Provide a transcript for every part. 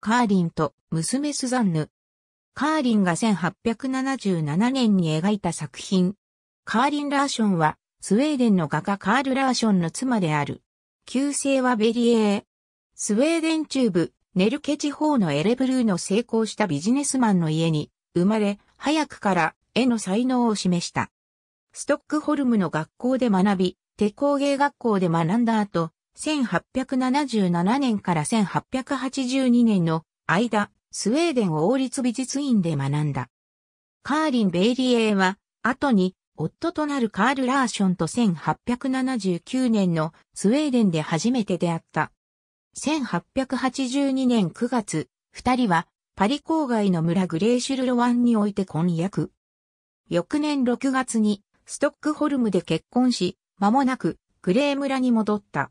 カーリンと娘スザンヌ。カーリンが1877年に描いた作品。カーリン・ラーションは、スウェーデンの画家カール・ラーションの妻である。旧姓はベリエー。スウェーデン中部、ネルケ地方のエレブルーの成功したビジネスマンの家に生まれ、早くから絵の才能を示した。ストックホルムの学校で学び、手工芸学校で学んだ後、1877年から1882年の間、スウェーデン王立美術院で学んだ。カーリン・ベイリエーは、後に、夫となるカール・ラーションと1879年のスウェーデンで初めて出会った。1882年9月、二人はパリ郊外の村グレーシュル・ロワンにおいて婚約。翌年6月にストックホルムで結婚し、間もなくグレー村に戻った。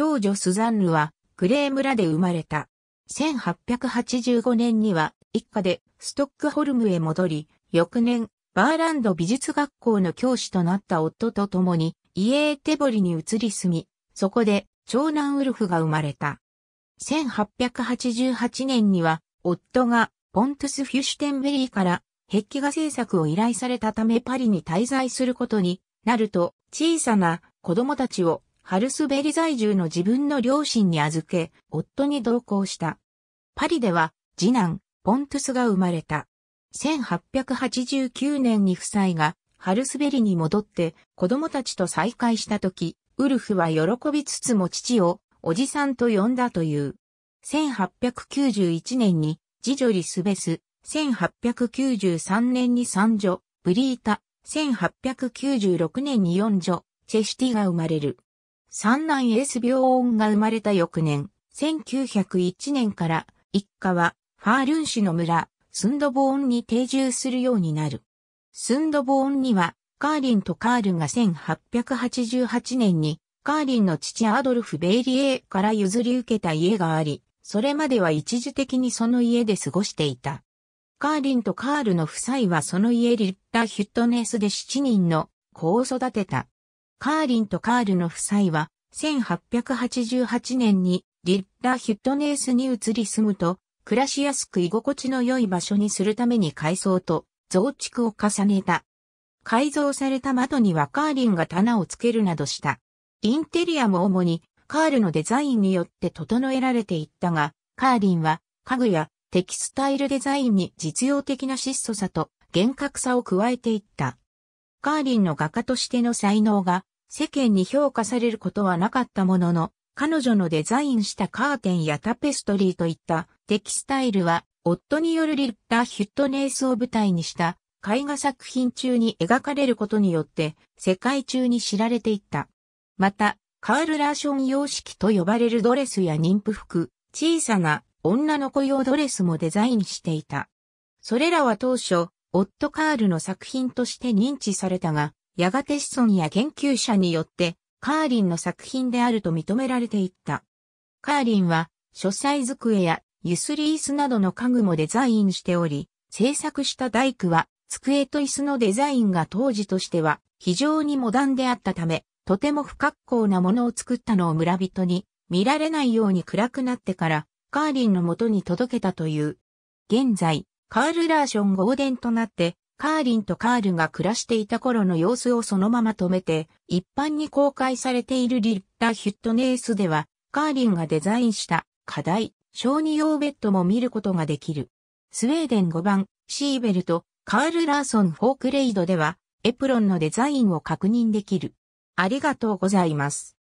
長女スザンヌはクレー村で生まれた。1885年には一家でストックホルムへ戻り、翌年、バーランド美術学校の教師となった夫と共に、イエーテボリに移り住み、そこで長男ウルフが生まれた。1888年には、夫がポントス・フィュシュテンベリーから壁画制作を依頼されたためパリに滞在することになると、小さな子供たちをハルスベリ在住の自分の両親に預け、夫に同行した。パリでは、次男、ポントゥスが生まれた。1889年に夫妻が、ハルスベリに戻って、子供たちと再会した時、ウルフは喜びつつも父を、おじさんと呼んだという。1891年に、次女リスベス、1893年に三女、ブリータ、1896年に四女、チェシティが生まれる。三男エース病音が生まれた翌年、1901年から一家はファールン市の村、スンドボーンに定住するようになる。スンドボーンにはカーリンとカールが1888年にカーリンの父アドルフ・ベイリエーから譲り受けた家があり、それまでは一時的にその家で過ごしていた。カーリンとカールの夫妻はその家リッター・ヒュットネスで7人の子を育てた。カーリンとカールの夫妻は、1888年にリッラ・ヒュットネースに移り住むと、暮らしやすく居心地の良い場所にするために改装と増築を重ねた。改造された窓にはカーリンが棚をつけるなどした。インテリアも主にカールのデザインによって整えられていったが、カーリンは家具やテキスタイルデザインに実用的な質素さと厳格さを加えていった。カーリンの画家としての才能が世間に評価されることはなかったものの、彼女のデザインしたカーテンやタペストリーといったテキスタイルは、夫によるリッター・ヒュットネースを舞台にした絵画作品中に描かれることによって世界中に知られていった。また、カール・ラーション様式と呼ばれるドレスや妊婦服、小さな女の子用ドレスもデザインしていた。それらは当初、夫カールの作品として認知されたが、やがて子孫や研究者によって、カーリンの作品であると認められていった。カーリンは、書斎机や、ゆすり椅子などの家具もデザインしており、制作した大工は、机と椅子のデザインが当時としては、非常にモダンであったため、とても不格好なものを作ったのを村人に、見られないように暗くなってから、カーリンの元に届けたという。現在、カール・ラーション・ゴーデンとなって、カーリンとカールが暮らしていた頃の様子をそのまま止めて、一般に公開されているリッターヒュットネースでは、カーリンがデザインした課題、小児用ベッドも見ることができる。スウェーデン5番、シーベルト、カール・ラーソン・フォークレイドでは、エプロンのデザインを確認できる。ありがとうございます。